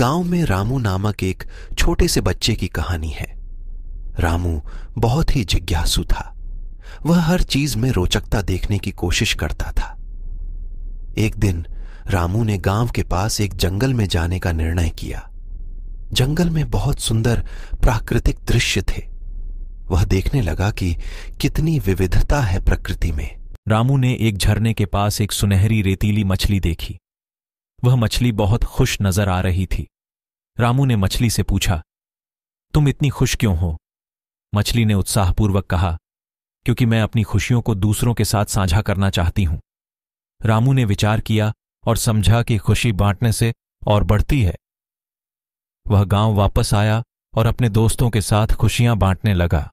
गांव में रामू नामक एक छोटे से बच्चे की कहानी है रामू बहुत ही जिज्ञासु था वह हर चीज में रोचकता देखने की कोशिश करता था एक दिन रामू ने गांव के पास एक जंगल में जाने का निर्णय किया जंगल में बहुत सुंदर प्राकृतिक दृश्य थे वह देखने लगा कि कितनी विविधता है प्रकृति में रामू ने एक झरने के पास एक सुनहरी रेतीली मछली देखी वह मछली बहुत खुश नजर आ रही थी रामू ने मछली से पूछा तुम इतनी खुश क्यों हो मछली ने उत्साहपूर्वक कहा क्योंकि मैं अपनी खुशियों को दूसरों के साथ साझा करना चाहती हूं रामू ने विचार किया और समझा कि खुशी बांटने से और बढ़ती है वह गांव वापस आया और अपने दोस्तों के साथ खुशियां बांटने लगा